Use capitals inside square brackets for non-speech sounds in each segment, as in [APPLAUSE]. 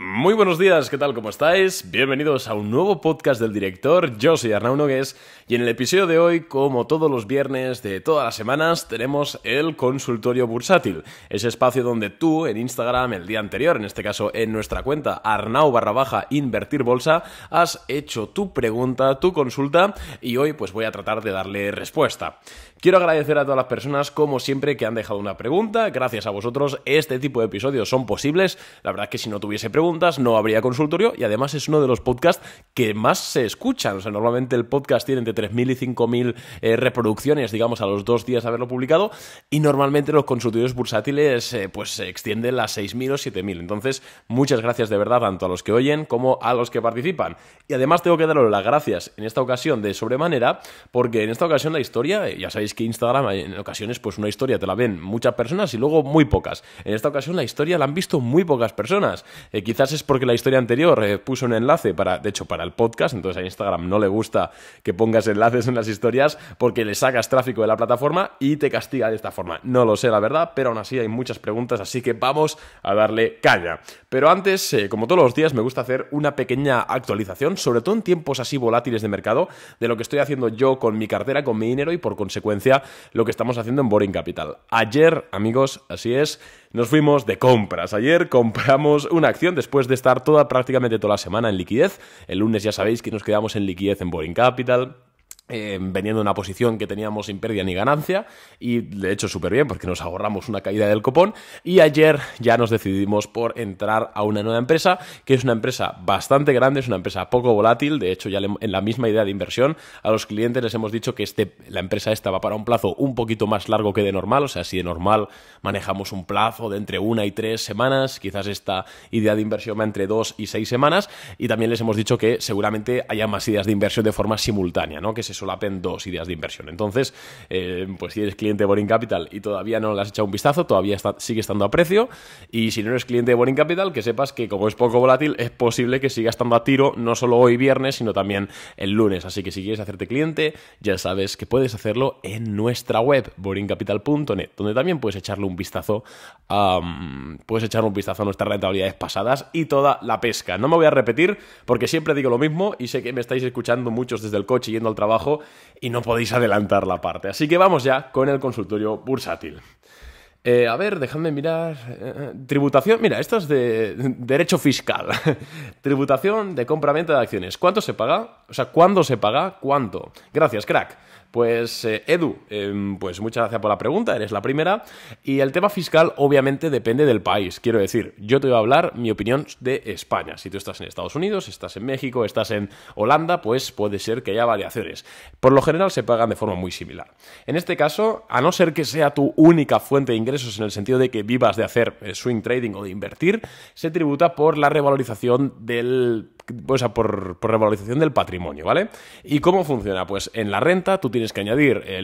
Muy buenos días, ¿qué tal? ¿Cómo estáis? Bienvenidos a un nuevo podcast del director. Yo soy Arnau Nogués y en el episodio de hoy, como todos los viernes de todas las semanas, tenemos el consultorio bursátil, ese espacio donde tú en Instagram el día anterior, en este caso en nuestra cuenta Arnau barra baja invertir bolsa, has hecho tu pregunta, tu consulta y hoy pues voy a tratar de darle respuesta. Quiero agradecer a todas las personas, como siempre, que han dejado una pregunta. Gracias a vosotros, este tipo de episodios son posibles. La verdad es que si no tuviese preguntas, no habría consultorio y además es uno de los podcasts que más se escuchan. O sea, normalmente el podcast tiene entre 3.000 y 5.000 eh, reproducciones, digamos, a los dos días de haberlo publicado y normalmente los consultorios bursátiles eh, pues se extienden a 6.000 o 7.000. Entonces, muchas gracias de verdad tanto a los que oyen como a los que participan. Y además tengo que daros las gracias en esta ocasión de sobremanera porque en esta ocasión la historia, eh, ya sabéis, que Instagram eh, en ocasiones pues una historia te la ven muchas personas y luego muy pocas. En esta ocasión la historia la han visto muy pocas personas. Eh, quizás es porque la historia anterior eh, puso un enlace para, de hecho, para el podcast, entonces a Instagram no le gusta que pongas enlaces en las historias porque le sacas tráfico de la plataforma y te castiga de esta forma. No lo sé, la verdad, pero aún así hay muchas preguntas, así que vamos a darle caña. Pero antes, como todos los días, me gusta hacer una pequeña actualización, sobre todo en tiempos así volátiles de mercado, de lo que estoy haciendo yo con mi cartera, con mi dinero y por consecuencia lo que estamos haciendo en Boring Capital. Ayer, amigos, así es, nos fuimos de compras. Ayer compramos una acción después de estar toda prácticamente toda la semana en liquidez. El lunes ya sabéis que nos quedamos en liquidez en Boring Capital. Em, veniendo de una posición que teníamos sin pérdida ni ganancia y de hecho súper bien porque nos ahorramos una caída del copón y ayer ya nos decidimos por entrar a una nueva empresa que es una empresa bastante grande, es una empresa poco volátil, de hecho ya en la misma idea de inversión a los clientes les hemos dicho que este, la empresa esta va para un plazo un poquito más largo que de normal, o sea si de normal manejamos un plazo de entre una y tres semanas, quizás esta idea de inversión va entre dos y seis semanas y también les hemos dicho que seguramente haya más ideas de inversión de forma simultánea, ¿no? que se solapen dos ideas de inversión. Entonces, eh, pues si eres cliente de Boring Capital y todavía no le has echado un vistazo, todavía sigue estando a precio. Y si no eres cliente de Boring Capital, que sepas que como es poco volátil, es posible que siga estando a tiro no solo hoy viernes, sino también el lunes. Así que si quieres hacerte cliente, ya sabes que puedes hacerlo en nuestra web, boringcapital.net, donde también puedes echarle un vistazo puedes echarle un vistazo a nuestras rentabilidades pasadas y toda la pesca. No me voy a repetir porque siempre digo lo mismo y sé que me estáis escuchando muchos desde el coche yendo al trabajo y no podéis adelantar la parte. Así que vamos ya con el consultorio bursátil. Eh, a ver, dejadme mirar. Eh, eh, tributación, mira, esto es de derecho fiscal. [LAUGHS] tributación de compra-venta de acciones. ¿Cuánto se paga? O sea, ¿cuándo se paga? ¿Cuánto? Gracias, crack. Pues eh, Edu, em, pues muchas gracias por la pregunta, eres la primera. Y el tema fiscal obviamente depende del país. Quiero decir, yo te voy a hablar mi opinión de España. Si tú estás en Estados Unidos, estás en México, estás en Holanda, pues puede ser que haya variaciones. Por lo general se pagan de forma muy similar. En este caso, a no ser que sea tu única fuente de ingresos en el sentido de que vivas de hacer eh, swing trading o de invertir, se tributa por la revalorización del por, por, revalorización del patrimonio, ¿vale? ¿Y cómo funciona? Pues en la renta tú tienes que añadir eh,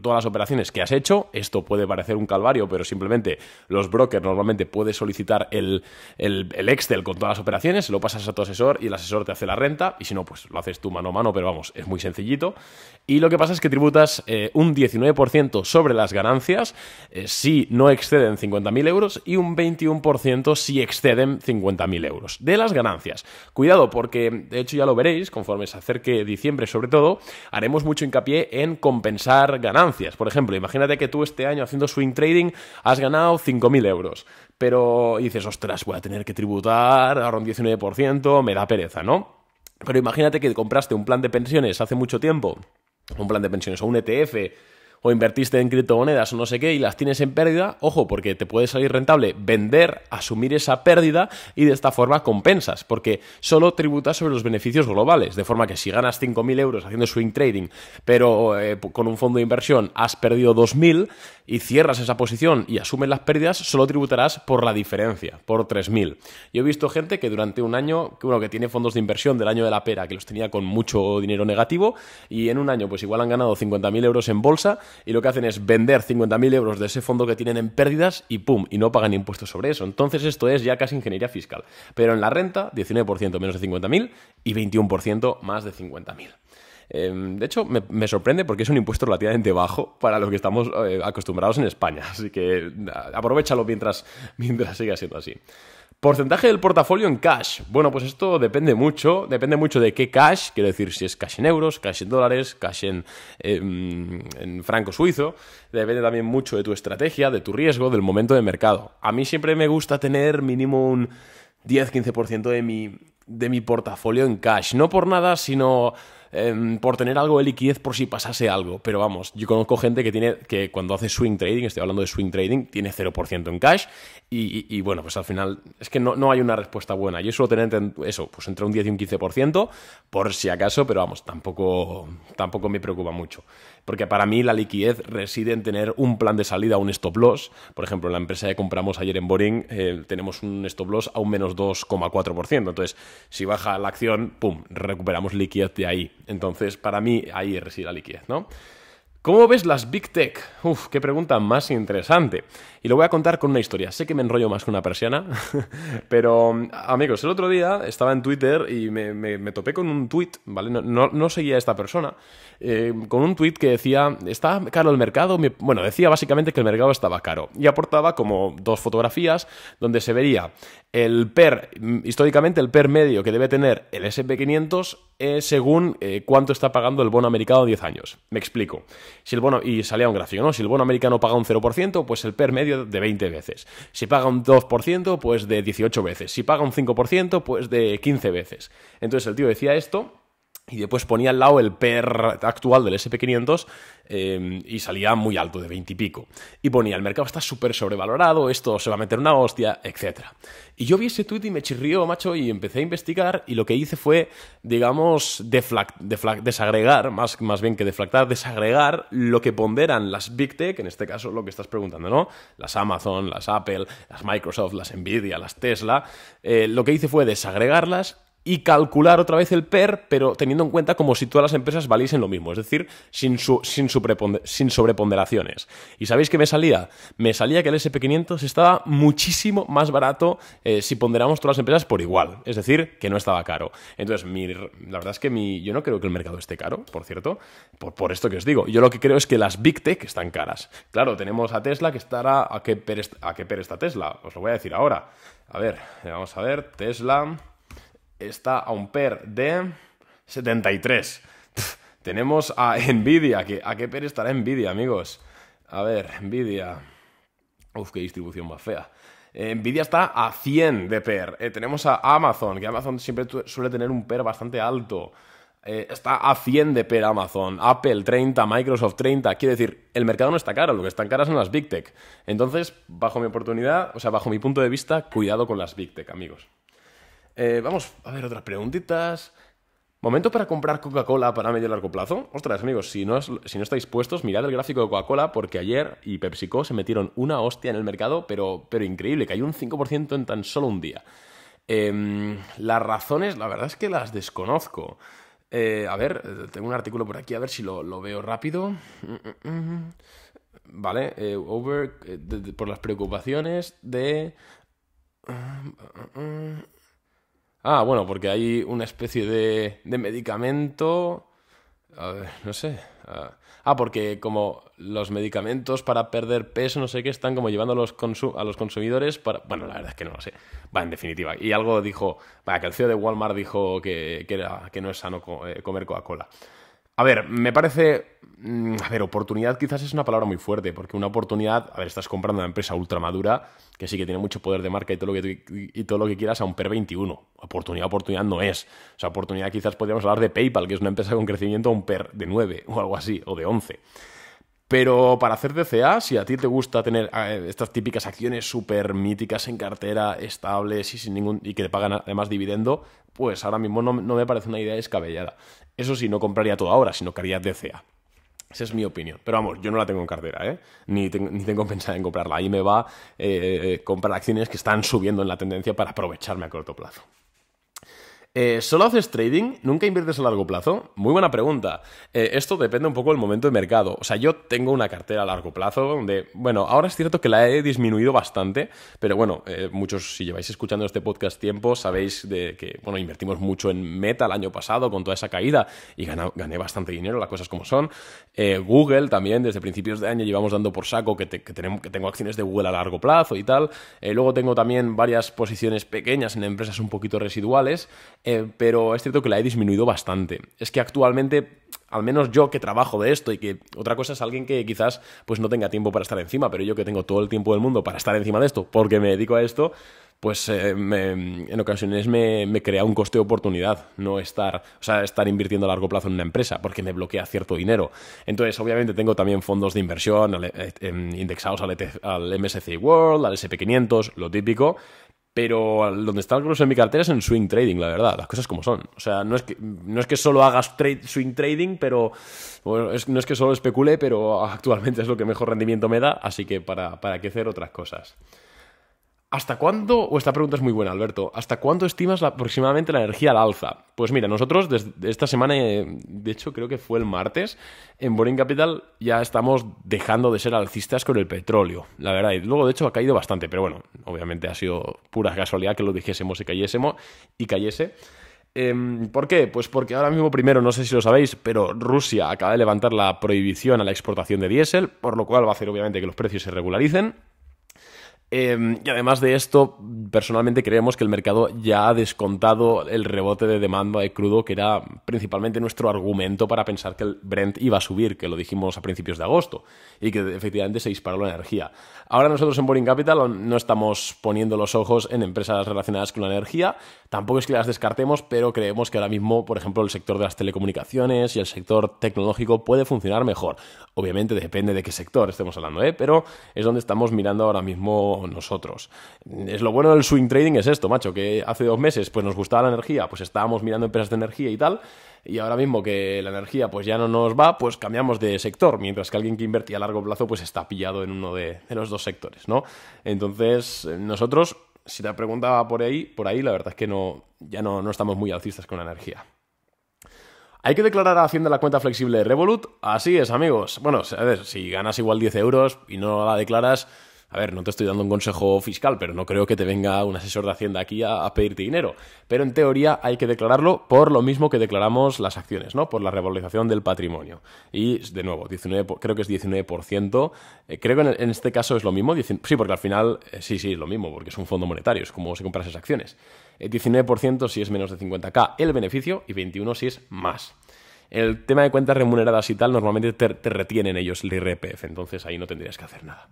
todas las operaciones que has hecho. Esto puede parecer un calvario, pero simplemente los brokers normalmente puedes solicitar el, Excel con todas las operaciones, lo pasas a tu asesor y el asesor te hace la renta. Y si no, pues lo haces tú mano a mano, pero vamos, es muy sencillito. Y lo que pasa es que tributas eh, un 19% sobre las ganancias eh, si no exceden 50.000 euros y un 21% si exceden 50.000 euros de las ganancias. Cuidado porque de hecho ya lo veréis, conforme se acerque diciembre sobre todo, haremos mucho hincapié en compensar ganancias. Por ejemplo, imagínate que tú este año haciendo swing trading has ganado 5.000 euros, pero dices, ostras, voy a tener que tributar, ahora un 19%, me da pereza, ¿no? Pero imagínate que compraste un plan de pensiones hace mucho tiempo, un plan de pensiones o un ETF o invertiste en criptomonedas o no sé qué y las tienes en pérdida, ojo, porque te puede salir rentable vender, asumir esa pérdida y de esta forma compensas, porque solo tributas sobre los beneficios globales, de forma que si ganas 5.000 euros haciendo swing trading, pero eh, con un fondo de inversión has perdido 2.000 y cierras esa posición y asumes las pérdidas, solo tributarás por la diferencia, por 3.000. Yo he visto gente que durante un año, bueno, que tiene fondos de inversión del año de la pera, que los tenía con mucho dinero negativo y en un año pues igual han ganado 50.000 euros en bolsa y lo que hacen es vender 50.000 euros de ese fondo que tienen en pérdidas y pum, y no pagan impuestos sobre eso. Entonces esto es ya casi ingeniería fiscal. Pero en la renta, 19% menos de 50.000 y 21% más de 50.000. Em, de hecho, me, sorprende porque es un impuesto relativamente bajo para lo que estamos eh, acostumbrados en España. [LAUGHS] Así que aprovechalo mientras, mientras siga siendo así. Porcentaje del portafolio en cash. Bueno, pues esto depende mucho, depende mucho de qué cash, quiero decir si es cash en euros, cash en dólares, cash en, em, en franco suizo, depende también mucho de tu estrategia, de tu riesgo, del momento de mercado. A mí siempre me gusta tener mínimo un 10-15% de mi, de mi portafolio en cash, no por nada, sino Em, por tener algo de liquidez por si pasase algo. Pero vamos, yo conozco gente que tiene, que cuando hace swing trading, estoy hablando de swing trading, tiene 0% en cash y, bueno, pues al final es que no, hay una respuesta buena. Yo suelo tener eso, pues entre un 10 y un 15% por si acaso, pero vamos, tampoco, tampoco me preocupa mucho porque para mí la liquidez reside en tener un plan de salida, un stop loss. Por ejemplo, en la empresa que compramos ayer en Boring eh, tenemos un stop loss a un menos 2,4%. Entonces, si baja la acción, ¡pum!, recuperamos liquidez de ahí. Entonces, para mí ahí reside la liquidez, ¿no? ¿Cómo ves las Big Tech? Uf, qué pregunta más interesante. Y lo voy a contar con una historia. Sé que me enrollo más que una persiana, [LAUGHS] pero amigos, el otro día estaba en Twitter y me, topé con un tweet, ¿vale? no seguía a esta persona, eh, con un tuit que decía, está caro el mercado, bueno, decía básicamente que el mercado estaba caro y aportaba como dos fotografías donde se vería el PER, mm, históricamente el PER medio que debe tener el SP500 eh, según eh, cuánto está pagando el bono americano 10 años. Me explico. Si el bono, y salía un gráfico, ¿no? Si el bono americano paga un 0%, pues el PER medio de 20 veces. Si paga un 2%, pues de 18 veces. Si paga un 5%, pues de 15 veces. Entonces el tío decía esto y después ponía al lado el PER actual del SP500 eh, y salía muy alto, de 20 y pico. Y ponía, el mercado está súper sobrevalorado, esto se va a meter una hostia, etc. Y yo vi ese tuit y me chirrió, macho, y empecé a investigar y lo que hice fue, digamos, desagregar, más, más bien que deflactar, desagregar lo que ponderan las Big Tech, en este caso lo que estás preguntando, ¿no? Las Amazon, las Apple, las Microsoft, las Nvidia, las Tesla. Eh, lo que hice fue desagregarlas y calcular otra vez el PER, pero teniendo en cuenta como si todas las empresas valiesen lo mismo, es decir, sin, sobreponderaciones. ¿Y sabéis qué me salía? Me salía que el SP500 estaba muchísimo más barato eh, si ponderamos todas las empresas por igual, es decir, que no estaba caro. Entonces, la verdad es que mi, yo no creo que el mercado esté caro, por cierto, por, esto que os digo. Yo lo que creo es que las Big Tech están caras. Claro, tenemos a Tesla que estará... ¿A qué a qué per está Tesla? Os lo voy a decir ahora. A ver, vamos a ver, Tesla está a un PER de 73. [LAUGHS] Tenemos a Nvidia. ¿A qué PER estará Nvidia, amigos? A ver, Nvidia. Uf, qué distribución más fea. Eh, Nvidia está a 100 de PER. Eh, tenemos a Amazon, que Amazon siempre suele tener un PER bastante alto. Eh, está a 100 de PER Amazon, Apple 30, Microsoft 30. Quiere decir, el mercado no está caro, lo que están caras son las Big Tech. Entonces, bajo mi oportunidad, o sea, bajo mi punto de vista, cuidado con las Big Tech, amigos. Eh, vamos a ver otras preguntitas. ¿Momento para comprar Coca-Cola para medio y largo plazo? Ostras, amigos, si no, estáis puestos, mirad el gráfico de Coca-Cola porque ayer y PepsiCo se metieron una hostia en el mercado, pero, pero increíble, hay un 5% en tan solo un día. Em, las razones, la verdad es que las desconozco. Eh, a ver, tengo un artículo por aquí, a ver si lo, veo rápido. Vale, eh, over, por las preocupaciones de... Ah, bueno, porque hay una especie de, de medicamento... A ver, no sé. Ah, ah porque como los medicamentos para perder peso, no sé qué, están como llevando a los, consumidores para... Bueno, la verdad es que no lo sé. Va, en definitiva. Y algo dijo... Va, que el CEO de Walmart dijo que, que, era, no es sano eh, comer Coca-Cola. A ver, me parece. Mm, a ver, oportunidad quizás es una palabra muy fuerte, porque una oportunidad. A ver, estás comprando una empresa ultramadura que sí que tiene mucho poder de marca y todo lo que, y todo lo que quieras a un PER 21. Oportunidad, oportunidad no es. O sea, oportunidad quizás podríamos hablar de PayPal, que es una empresa con crecimiento a un PER de 9 o algo así, o de 11. Pero para hacer DCA, si a ti te gusta tener eh, estas típicas acciones súper míticas en cartera, estables y, sin ningún, y que te pagan además dividendo, pues ahora mismo no, no me parece una idea descabellada. Eso sí, no compraría todo ahora, sino que haría DCA. Esa es mi opinión. Pero vamos, yo no la tengo en cartera, ¿eh? Ni, tengo, ni pensado en comprarla. Ahí me va a eh, comprar acciones que están subiendo en la tendencia para aprovecharme a corto plazo. Eh, ¿Solo haces trading? ¿Nunca inviertes a largo plazo? Muy buena pregunta. Eh, esto depende un poco del momento de mercado. O sea, yo tengo una cartera a largo plazo donde, bueno, ahora es cierto que la he disminuido bastante, pero bueno, eh, muchos, si lleváis escuchando este podcast tiempo, sabéis de que, bueno, invertimos mucho en Meta el año pasado con toda esa caída y gané, bastante dinero, las cosas como son. Google también, desde principios de año llevamos dando por saco que, que tengo acciones de Google a largo plazo y tal. luego tengo también varias posiciones pequeñas en empresas un poquito residuales. Eh, pero es cierto que la he disminuido bastante. Es que actualmente, al menos yo que trabajo de esto y que otra cosa es alguien que quizás pues no tenga tiempo para estar encima, pero yo que tengo todo el tiempo del mundo para estar encima de esto, porque me dedico a esto, pues eh, en ocasiones me, crea un coste de oportunidad no estar, o sea, estar invirtiendo a largo plazo en una empresa porque me bloquea cierto dinero. Entonces, obviamente tengo también fondos de inversión eh, indexados al, e al MSCI World, al SP500, lo típico, pero donde está el grueso de mi cartera es en swing trading, la verdad, las cosas como son. O sea, no es que, no es que solo hagas swing trading, pero no es que solo especule, pero actualmente es lo que mejor rendimiento me da, así que para, para qué hacer otras cosas. ¿Hasta cuándo, o esta pregunta es muy buena, Alberto, ¿hasta cuándo estimas aproximadamente la energía al alza? Pues mira, nosotros desde esta semana, eh, de hecho creo que fue el martes, en Boring Capital ya estamos dejando de ser alcistas con el petróleo, la verdad. Y luego, de hecho, ha caído bastante, pero bueno, obviamente ha sido pura casualidad que lo dijésemos y cayésemos y cayese. Em, ¿Por qué? Pues porque ahora mismo, primero, no sé si lo sabéis, pero Rusia acaba de levantar la prohibición a la exportación de diésel, por lo cual va a hacer obviamente que los precios se regularicen. Em, y además de esto, personalmente creemos que el mercado ya ha descontado el rebote de demanda de crudo, que era principalmente nuestro argumento para pensar que el Brent iba a subir, que lo dijimos a principios de agosto, y que efectivamente se disparó la energía. Ahora nosotros en Boring Capital no estamos poniendo los ojos en empresas relacionadas con la energía, tampoco es que las descartemos, pero creemos que ahora mismo, por ejemplo, el sector de las telecomunicaciones y el sector tecnológico puede funcionar mejor. Obviamente depende de qué sector estemos hablando, ¿eh? pero es donde estamos mirando ahora mismo nosotros. Es lo bueno del swing trading es esto, macho, que hace dos meses pues nos gustaba la energía, pues estábamos mirando empresas de energía y tal, y ahora mismo que la energía pues ya no nos va, pues cambiamos de sector, mientras que alguien que invertía a largo plazo pues está pillado en uno de, los dos sectores, ¿no? Entonces, nosotros, si te preguntaba por ahí, por ahí la verdad es que no, ya no, no estamos muy alcistas con la energía. ¿Hay que declarar haciendo la cuenta flexible de Revolut? Así es, amigos. Bueno, a ver, si ganas igual 10 euros y no la declaras, a ver, no te estoy dando un consejo fiscal, pero no creo que te venga un asesor de Hacienda aquí a, pedirte dinero. Pero en teoría hay que declararlo por lo mismo que declaramos las acciones, ¿no? Por la revalorización del patrimonio. Y de nuevo, creo que es 19%. Eh, creo que en, este caso es lo mismo. sí, porque al final, eh, sí, sí, es lo mismo, porque es un fondo monetario, es como si compras esas acciones. El eh, 19% si es menos de 50k el beneficio y 21% si es más. El tema de cuentas remuneradas y tal, normalmente te retienen ellos el IRPF, entonces ahí no tendrías que hacer nada.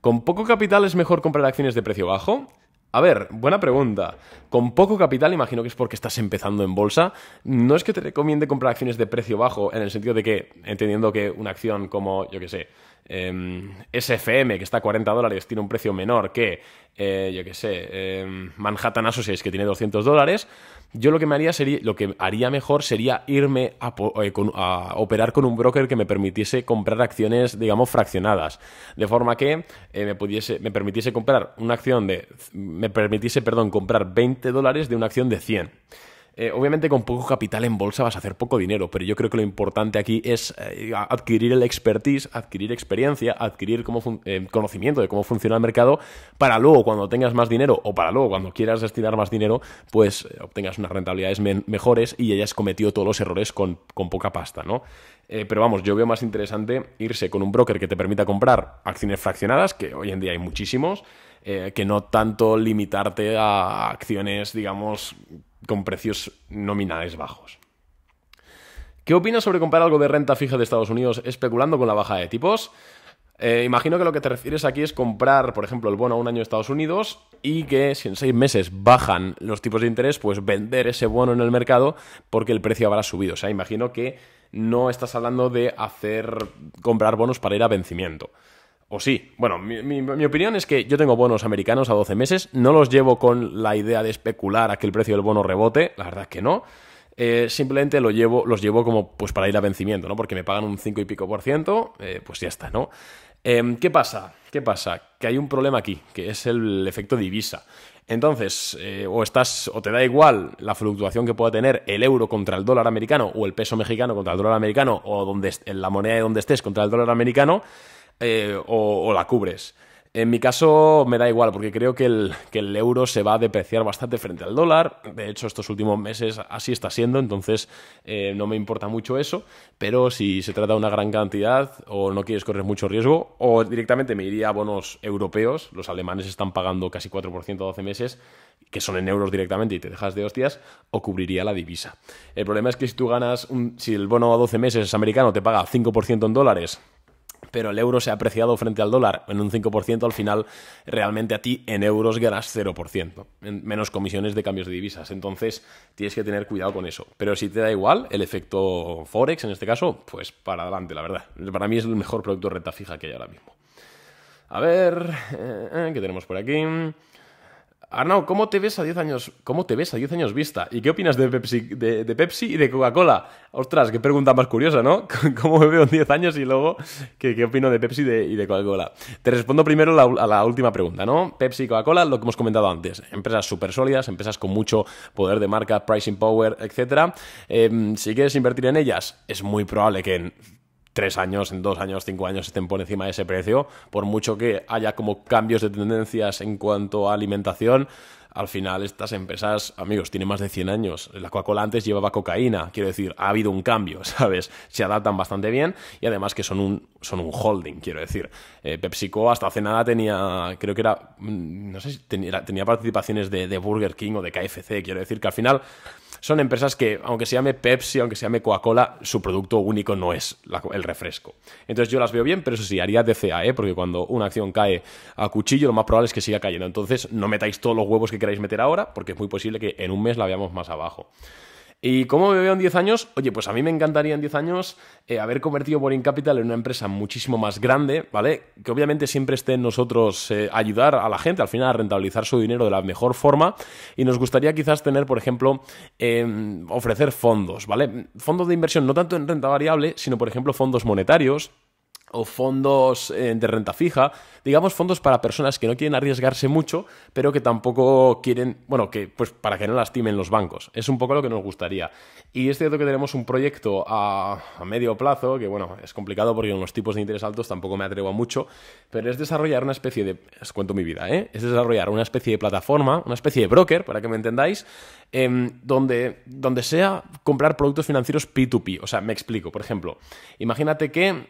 ¿Con poco capital es mejor comprar acciones de precio bajo? A ver, buena pregunta. Con poco capital, imagino que es porque estás empezando en bolsa. No es que te recomiende comprar acciones de precio bajo, en el sentido de que, entendiendo que una acción como, yo qué sé, SFM, em, que está a 40 dólares, tiene un precio menor que, eh, yo qué sé, em, Manhattan Associates, que tiene 200 dólares, yo lo que haría sería, lo que haría mejor sería irme eh, a, operar con un broker que me permitiese comprar acciones, digamos, fraccionadas. De forma que eh, me pudiese, me permitiese comprar una acción de. me permitiese, comprar 20 dólares de una acción de 100. Eh, obviamente con poco capital en bolsa vas a hacer poco dinero, pero yo creo que lo importante aquí es eh, adquirir el expertise, adquirir experiencia, adquirir eh, conocimiento de cómo funciona el mercado para luego cuando tengas más dinero o para luego cuando quieras destinar más dinero, pues obtengas unas rentabilidades mejores y hayas cometido todos los errores con, con poca pasta, ¿no? pero vamos, yo veo más interesante irse con un broker que te permita comprar acciones fraccionadas, que hoy en día hay muchísimos, que no tanto limitarte a acciones, digamos, con precios nominales bajos. ¿Qué opinas sobre comprar algo de renta fija de Estados Unidos especulando con la baja de tipos? Eh, imagino que lo que te refieres aquí es comprar, por ejemplo, el bono a un año de Estados Unidos y que si en seis meses bajan los tipos de interés, pues vender ese bono en el mercado porque el precio habrá subido. O sea, imagino que no estás hablando de hacer comprar bonos para ir a vencimiento. O sí. Bueno, mi, opinión es que yo tengo bonos americanos a 12 meses. No los llevo con la idea de especular a que el precio del bono rebote. La verdad es que no. Eh, simplemente los llevo como pues para ir a vencimiento, ¿no? Porque me pagan un 5 y pico por ciento. Eh, pues ya está, ¿no? Em, ¿Qué pasa? ¿Qué pasa? Que hay un problema aquí, que es el efecto divisa. Entonces, eh, o estás, o te da igual la fluctuación que pueda tener el euro contra el dólar americano, o el peso mexicano contra el dólar americano, o donde la moneda de donde estés contra el dólar americano, eh, o, la cubres. En mi caso me da igual, porque creo que el, euro se va a depreciar bastante frente al dólar. De hecho, estos últimos meses así está siendo, entonces eh, no me importa mucho eso. Pero si se trata de una gran cantidad o no quieres correr mucho riesgo, o directamente me iría a bonos europeos. Los alemanes están pagando casi 4% a 12 meses, que son en euros directamente y te dejas de hostias, o cubriría la divisa. El problema es que si tú ganas, un, si el bono a 12 meses es americano, te paga 5% en dólares pero el euro se ha apreciado frente al dólar en un 5%, al final realmente a ti en euros ganas 0%, menos comisiones de cambios de divisas. Entonces tienes que tener cuidado con eso. Pero si te da igual el efecto Forex en este caso, pues para adelante, la verdad. Para mí es el mejor producto de renta fija que hay ahora mismo. A ver, eh, ¿qué tenemos por aquí? Arnau, ¿cómo te ves a 10 años, cómo te ves a 10 años vista? ¿Y qué opinas de Pepsi, de, Pepsi y de Coca-Cola? Ostras, qué pregunta más curiosa, ¿no? [LAUGHS] ¿Cómo me veo en 10 años y luego qué, opino de Pepsi y de Coca-Cola? Te respondo primero a la última pregunta, ¿no? Pepsi y Coca-Cola, lo que hemos comentado antes. Empresas súper sólidas, empresas con mucho poder de marca, pricing power, etc. Em, si quieres invertir en ellas, es muy probable que en tres años, en dos años, cinco años estén por encima de ese precio, por mucho que haya como cambios de tendencias en cuanto a alimentación, al final estas empresas, amigos, tienen más de 100 años. La Coca-Cola antes llevaba cocaína, quiero decir, ha habido un cambio, [LAUGHS] ¿sabes? Se adaptan bastante bien y además que son un, son un holding, quiero decir. Eh, PepsiCo hasta hace nada tenía, creo que era, mm, no sé si tenía, tenía participaciones de Burger King o de KFC, quiero decir que al final son empresas que, aunque se llame Pepsi, aunque se llame Coca-Cola, su producto único no es el refresco. Entonces yo las veo bien, pero eso sí, haría DCA, ¿eh? porque cuando una acción cae a cuchillo, lo más probable es que siga cayendo. Entonces no metáis todos los huevos que queráis meter ahora, porque es muy posible que en un mes la veamos más abajo. ¿Y cómo me veo en 10 años? Oye, pues a mí me encantaría en 10 años eh, haber convertido Boring Capital en una empresa muchísimo más grande, ¿vale? Que obviamente siempre esté en nosotros eh, ayudar a la gente al final a rentabilizar su dinero de la mejor forma y nos gustaría quizás tener, por ejemplo, em, ofrecer fondos, ¿vale? Fondos de inversión no tanto en renta variable, sino por ejemplo fondos monetarios o fondos eh, de renta fija, digamos fondos para personas que no quieren arriesgarse mucho, pero que tampoco quieren, bueno, que pues para que no lastimen los bancos. Es un poco lo que nos gustaría. Y es cierto que tenemos un proyecto a, medio plazo, que bueno, es complicado porque con los tipos de interés altos tampoco me atrevo a mucho, pero es desarrollar una especie de, os cuento mi vida, ¿eh? es desarrollar una especie de plataforma, una especie de broker, para que me entendáis, em, donde, donde sea comprar productos financieros P2P. O sea, me explico, por ejemplo, imagínate que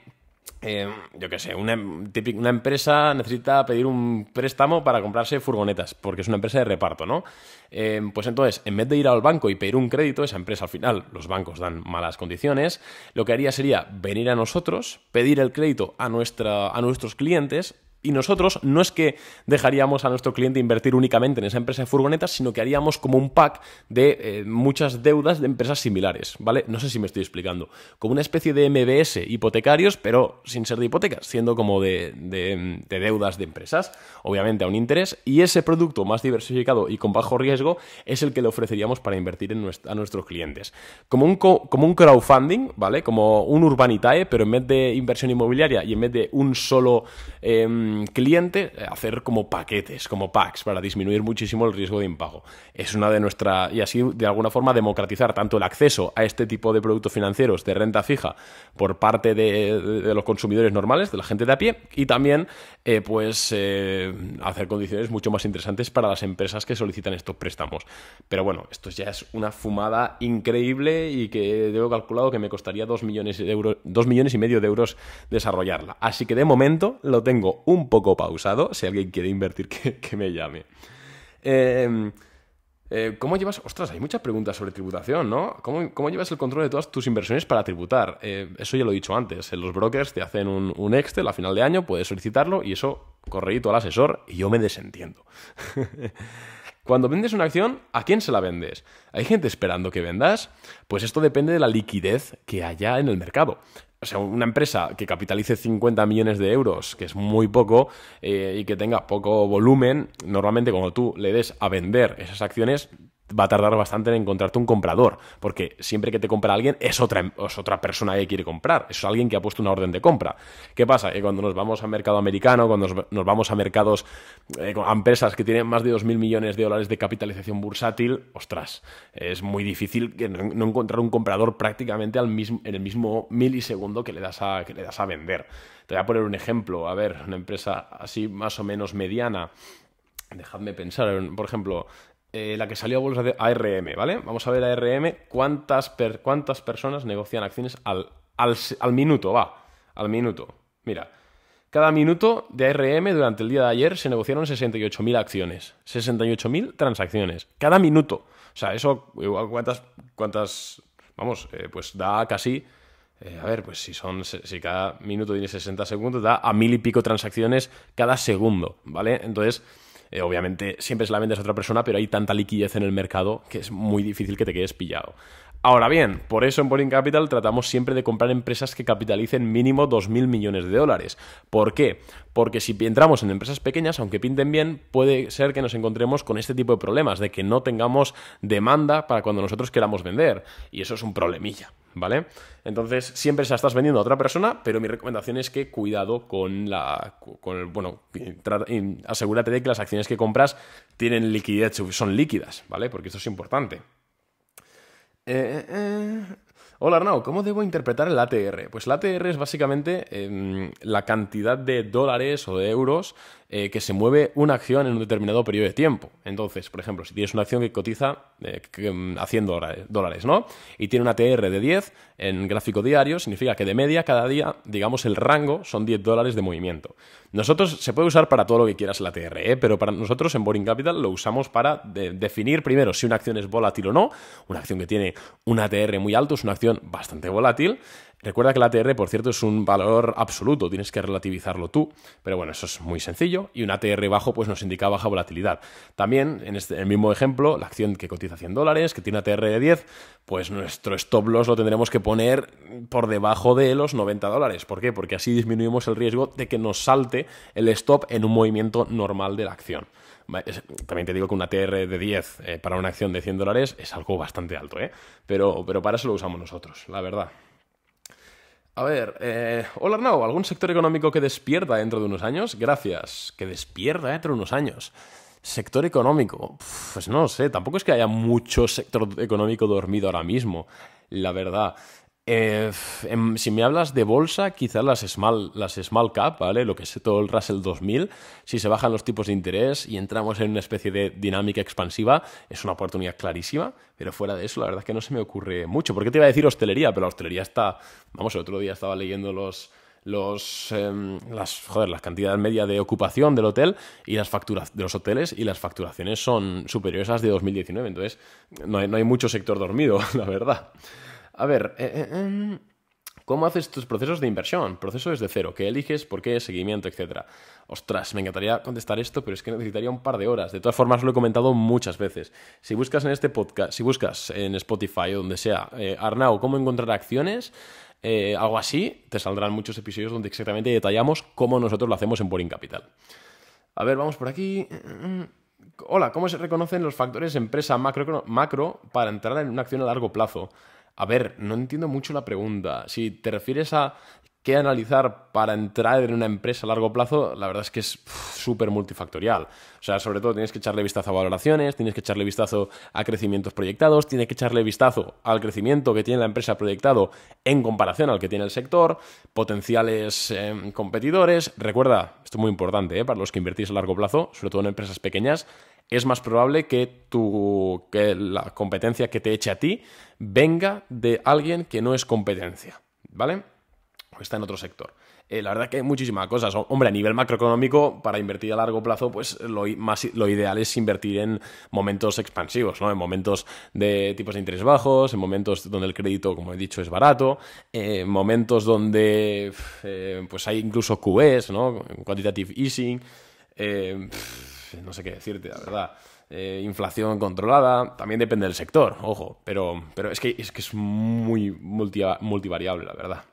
eh, yo qué sé, em, una, empresa necesita pedir un préstamo para comprarse furgonetas, porque es una empresa de reparto, ¿no? Em, pues entonces, en vez de ir al banco y pedir un crédito, esa empresa al final, los bancos dan malas condiciones, lo que haría sería venir a nosotros, pedir el crédito a nuestros clientes, y nosotros no es que dejaríamos a nuestro cliente invertir únicamente en esa empresa de furgonetas, sino que haríamos como un pack de eh, muchas deudas de empresas similares, ¿vale? No sé si me estoy explicando. Como una especie de MBS hipotecarios, pero sin ser de hipotecas, siendo como de, deudas de empresas, obviamente a un interés. Y ese producto más diversificado y con bajo riesgo es el que le ofreceríamos para invertir en a nuestros clientes. Como un, como un crowdfunding, ¿vale? Como un urbanitae, pero en vez de inversión inmobiliaria y en vez de un solo... Em, Em, cliente eh, hacer como paquetes, como packs, para disminuir muchísimo el riesgo de impago. Es una de nuestras y así de alguna forma democratizar tanto el acceso a este tipo de productos financieros de renta fija por parte de, los consumidores normales, de la gente de a pie, y también eh, pues eh, hacer condiciones mucho más interesantes para las empresas que solicitan estos préstamos. Pero bueno, esto ya es una fumada increíble y que debo calculado que me costaría dos millones, de euros, 2 millones y medio de euros desarrollarla. Así que de momento lo tengo un un poco pausado. Si alguien quiere invertir, [LAUGHS] que, me llame. Em, eh, ¿Cómo llevas? Ostras, hay muchas preguntas sobre tributación, ¿no? ¿Cómo, cómo llevas el control de todas tus inversiones para tributar? Eh, eso ya lo he dicho antes. Eh, los brokers te hacen un, un, Excel a final de año, puedes solicitarlo y eso correíto al asesor y yo me desentiendo. [LAUGHS] Cuando vendes una acción, ¿a quién se la vendes? ¿Hay gente esperando que vendas? Pues esto depende de la liquidez que haya en el mercado o sea, una empresa que capitalice 50 millones de euros, que es muy poco, eh, y que tenga poco volumen, normalmente cuando tú le des a vender esas acciones, va a tardar bastante en encontrarte un comprador, porque siempre que te compra alguien es otra, otra persona que quiere comprar, es alguien que ha puesto una orden de compra. ¿Qué pasa? Que cuando nos vamos a mercado americano, cuando nos, vamos a mercados, eh, a empresas que tienen más de 2.000 millones de dólares de capitalización bursátil, ostras, es muy difícil no encontrar un comprador prácticamente al mismo, en el mismo milisegundo que le, das a, que le das a vender. Te voy a poner un ejemplo, a ver, una empresa así más o menos mediana. Dejadme pensar, por ejemplo, eh, la que salió a bolsa de ARM, ¿vale? Vamos a ver ARM cuántas, per, cuántas personas negocian acciones al, minuto, va, al minuto. Mira, cada minuto de ARM durante el día de ayer se negociaron 68.000 acciones, 68.000 transacciones, cada minuto. O sea, eso, igual cuántas, cuántas, vamos, eh, pues da casi... Eh, a ver, pues si son si cada minuto tiene 60 segundos, da a mil y pico transacciones cada segundo, ¿vale? Entonces, eh, obviamente siempre se la vendes a otra persona, pero hay tanta liquidez en el mercado que es muy difícil que te quedes pillado. Ahora bien, por eso en Boring Capital tratamos siempre de comprar empresas que capitalicen mínimo 2.000 millones de dólares. ¿Por qué? Porque si entramos en empresas pequeñas, aunque pinten bien, puede ser que nos encontremos con este tipo de problemas, de que no tengamos demanda para cuando nosotros queramos vender. Y eso es un problemilla, ¿vale? Entonces, siempre se estás vendiendo a otra persona, pero mi recomendación es que cuidado con la... Con el, bueno, asegúrate de que las acciones que compras tienen liquidez, son líquidas, ¿vale? Porque esto es importante. Eh, eh, eh. Hola Arnau, ¿cómo debo interpretar el ATR? Pues el ATR es básicamente em, la cantidad de dólares o de euros eh, que se mueve una acción en un determinado periodo de tiempo. Entonces, por ejemplo, si tienes una acción que cotiza eh, mm, a 100 eh, dólares, ¿no? Y tiene una TR de 10 en gráfico diario, significa que de media cada día, digamos, el rango son 10 dólares de movimiento. Nosotros se puede usar para todo lo que quieras la TR, pero para nosotros en Boring Capital lo usamos para definir primero si una acción es volátil o no. Una acción que tiene una TR muy alto es una acción bastante volátil. Recuerda que la ATR, por cierto, es un valor absoluto, tienes que relativizarlo tú, pero bueno, eso es muy sencillo y una ATR bajo pues nos indica baja volatilidad. También, en, este, el mismo ejemplo, la acción que cotiza 100 dólares, que tiene ATR de 10, pues nuestro stop loss lo tendremos que poner por debajo de los 90 dólares. ¿Por qué? Porque así disminuimos el riesgo de que nos salte el stop en un movimiento normal de la acción. También te digo que una TR de 10 eh, para una acción de 100 dólares es algo bastante alto, ¿eh? pero para eso lo usamos nosotros, la verdad. A ver, eh, hola Arnau, ¿algún sector económico que despierta dentro de unos años? Gracias, que despierta dentro de unos años. Sector económico, pues no sé, tampoco es que haya mucho sector económico dormido ahora mismo, la verdad. Eh, em, si me hablas de bolsa, quizás las small, las small cap, ¿vale? Lo que es todo el Russell 2000, si se bajan los tipos de interés y entramos en una especie de dinámica expansiva, es una oportunidad clarísima, pero fuera de eso, la verdad es que no se me ocurre mucho. ¿Por qué te iba a decir hostelería, pero la hostelería está, vamos, el otro día estaba leyendo los, los em, las las cantidades medias de ocupación del hotel y las facturas de los hoteles y las facturaciones son superiores a las de 2019 entonces no hay, no hay mucho sector dormido [LAUGHS] la verdad a ver, eh, eh, em, ¿cómo haces tus procesos de inversión? Proceso desde cero, ¿qué eliges? ¿Por qué? Seguimiento, etcétera. Ostras, me encantaría contestar esto, pero es que necesitaría un par de horas. De todas formas, lo he comentado muchas veces. Si buscas en este podcast, si buscas en Spotify o donde sea, eh, Arnau, ¿cómo encontrar acciones? Eh, algo así, te saldrán muchos episodios donde exactamente detallamos cómo nosotros lo hacemos en Boring Capital. A ver, vamos por aquí. Hola, ¿cómo se reconocen los factores empresa macro para entrar en una acción a largo plazo? A ver, no entiendo mucho la pregunta. Si te refieres a qué analizar para entrar en una empresa a largo plazo, la verdad es que es súper multifactorial. O sea, sobre todo tienes que echarle vistazo a valoraciones, tienes que echarle vistazo a crecimientos proyectados, tienes que echarle vistazo al crecimiento que tiene la empresa proyectado en comparación al que tiene el sector, potenciales em, competidores. Recuerda, esto es muy importante eh, para los que invertís a largo plazo, sobre todo en empresas pequeñas, es más probable que, tu, que la competencia que te eche a ti venga de alguien que no es competencia, ¿vale? O está en otro sector. Eh, la verdad que hay muchísimas cosas. Hombre, a nivel macroeconómico, para invertir a largo plazo, pues lo, más, lo ideal es invertir en momentos expansivos, ¿no? En momentos de tipos de interés bajos, en momentos donde el crédito, como he dicho, es barato, en momentos donde eh, pues hay incluso QE, ¿no? Quantitative easing. Eh, [LAUGHS] no sé qué decirte, la verdad. Eh, inflación controlada, también depende del sector, ojo, pero, es, que, es que es muy multivariable, la verdad.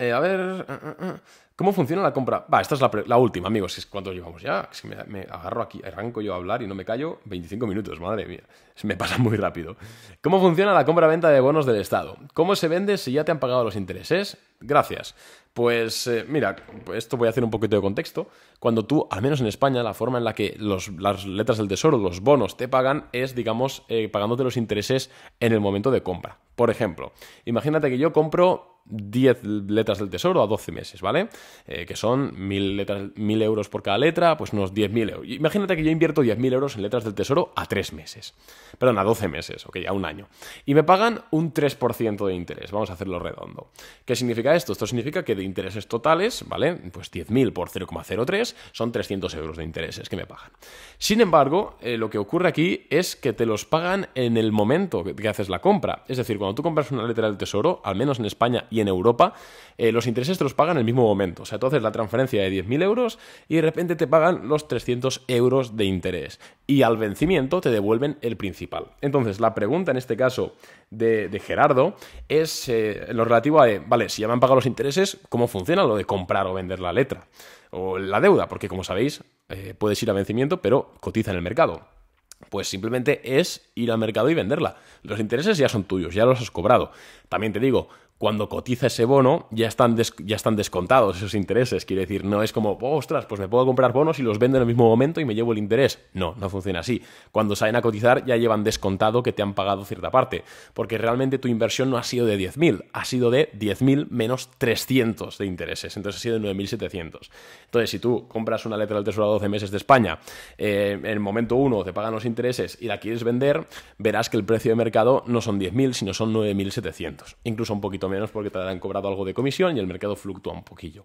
Eh, a ver, eh, ¿cómo funciona la compra? Va, esta es la, última, amigos, ¿cuántos llevamos ya? me, agarro aquí, arranco yo a hablar y no me callo 25 minutos, madre mía, me pasa muy rápido. ¿Cómo funciona la compra-venta de bonos del Estado? ¿Cómo se vende si ya te han pagado los intereses? Gracias. Pues mira, esto voy a hacer un poquito de contexto cuando tú, al menos en España, la forma en la que las letras del tesoro, los bonos, te pagan es, digamos, eh, pagándote los intereses en el momento de compra. Por ejemplo, imagínate que yo compro 10 letras del tesoro a 12 meses, ¿vale? Eh, que son 1000 letras, 1000 euros por cada letra, pues unos 10.000 euros. Imagínate que yo invierto 10.000 euros en letras del tesoro a 3 meses. Perdón, a 12 meses, ok, a un año. Y me pagan un 3% de interés, vamos a hacerlo redondo. ¿Qué significa esto? Esto significa que de intereses totales, ¿vale? Pues 10.000 por 0,03 son 300 euros de intereses que me pagan. Sin embargo, eh, lo que ocurre aquí es que te los pagan en el momento que, haces la compra. Es decir, cuando tú compras una letra del tesoro, al menos en España y en Europa, eh, los intereses te los pagan en el mismo momento. O sea, tú haces la transferencia de 10.000 euros y de repente te pagan los 300 euros de interés. Y al vencimiento te devuelven el principal. Entonces, la pregunta en este caso de, Gerardo es eh, lo relativo a, vale, si ya me han pagado los intereses, ¿cómo funciona lo de comprar o vender la letra? o la deuda, porque como sabéis, eh, puedes ir a vencimiento, pero cotiza en el mercado. Pues simplemente es ir al mercado y venderla. Los intereses ya son tuyos, ya los has cobrado. También te digo, cuando cotiza ese bono ya están, ya están descontados esos intereses. Quiere decir, no es como, oh, ostras, pues me puedo comprar bonos y los vendo en el mismo momento y me llevo el interés. No, no funciona así. Cuando salen a cotizar ya llevan descontado que te han pagado cierta parte, porque realmente tu inversión no ha sido de 10.000, ha sido de 10.000 menos 300 de intereses, entonces ha sido de 9.700. Entonces, si tú compras una letra del Tesoro a 12 meses de España, eh, en el momento 1 te pagan los intereses y la quieres vender, verás que el precio de mercado no son 10.000, sino son 9.700, incluso un poquito menos porque te han cobrado algo de comisión y el mercado fluctúa un poquillo.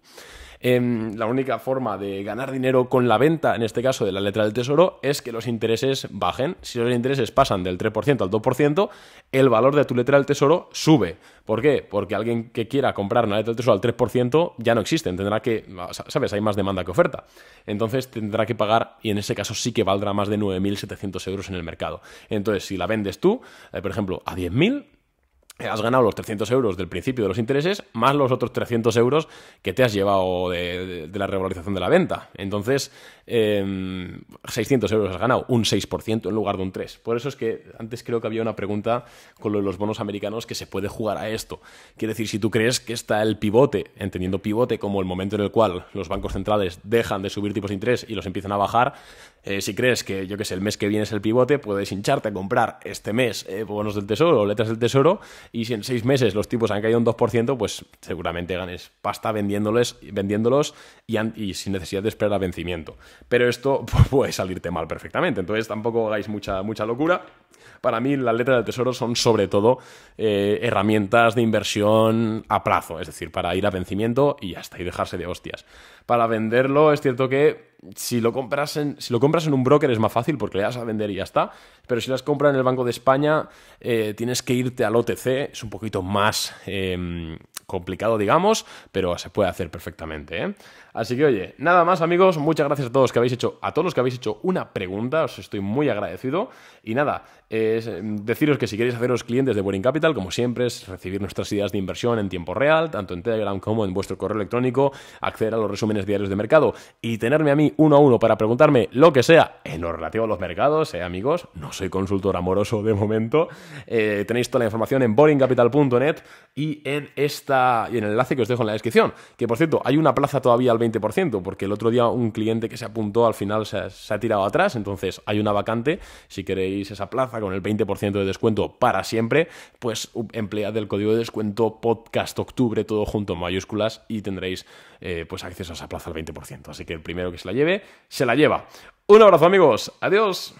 Em, la única forma de ganar dinero con la venta, en este caso de la letra del tesoro, es que los intereses bajen. Si los intereses pasan del 3% al 2%, el valor de tu letra del tesoro sube. ¿Por qué? Porque alguien que quiera comprar una letra del tesoro al 3% ya no existe tendrá que, sabes, hay más demanda que oferta. Entonces tendrá que pagar y en ese caso sí que valdrá más de 9.700 euros en el mercado. Entonces, si la vendes tú, eh, por ejemplo, a 10.000, eh, has ganado los 300 euros del principio de los intereses más los otros 300 euros que te has llevado de, la regularización de la venta. Entonces, eh, em, 600 euros has ganado un 6% en lugar de un 3%. Por eso es que antes creo que había una pregunta con los bonos americanos que se puede jugar a esto. Quiere decir, si tú crees que está el pivote, entendiendo pivote como el momento en el cual los bancos centrales dejan de subir tipos de interés y los empiezan a bajar, eh, si crees que, yo que sé, el mes que viene es el pivote, puedes hincharte a comprar este mes eh, bonos del tesoro o letras del tesoro y si en seis meses los tipos han caído un 2%, pues seguramente ganes pasta vendiéndoles, vendiéndolos y, y sin necesidad de esperar a vencimiento pero esto [LAUGHS] puede salirte mal perfectamente. Entonces tampoco hagáis mucha, mucha locura. Para mí las letras del tesoro son sobre todo eh, herramientas de inversión a plazo, es decir, para ir a vencimiento y hasta y dejarse de hostias. Para venderlo es cierto que si lo, compras en, si lo compras en un broker es más fácil porque le das a vender y ya está, pero si las compras en el Banco de España eh, tienes que irte al OTC, es un poquito más... Em, complicado, digamos, pero se puede hacer perfectamente. ¿eh? Así que, oye, nada más, amigos. Muchas gracias a todos que habéis hecho, a todos los que habéis hecho una pregunta. Os estoy muy agradecido. Y nada, es deciros que si queréis haceros clientes de Boring Capital, como siempre, es recibir nuestras ideas de inversión en tiempo real, tanto en Telegram como en vuestro correo electrónico, acceder a los resúmenes diarios de mercado y tenerme a mí uno a uno para preguntarme lo que sea en lo relativo a los mercados, ¿eh, amigos? No soy consultor amoroso de momento. Eh, tenéis toda la información en boringcapital.net y en esta y en el enlace que os dejo en la descripción. Que por cierto, hay una plaza todavía al 20%, porque el otro día un cliente que se apuntó al final se, ha tirado atrás, entonces hay una vacante. Si queréis esa plaza con el 20% de descuento para siempre, pues emplead el código de descuento podcast octubre, todo junto en mayúsculas, y tendréis eh, pues acceso a esa plaza al 20%. Así que el primero que se la lleve, se la lleva. Un abrazo amigos, adiós.